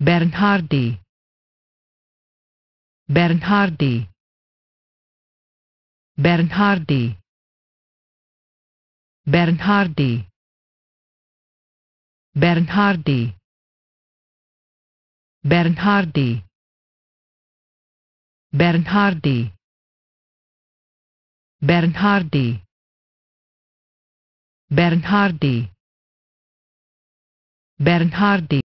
Bernhardi Bernhardi Bernhardi Bernhardi Bernhardi Bernhardi Bernhardi Bernhardi Bernhardi Bernhardi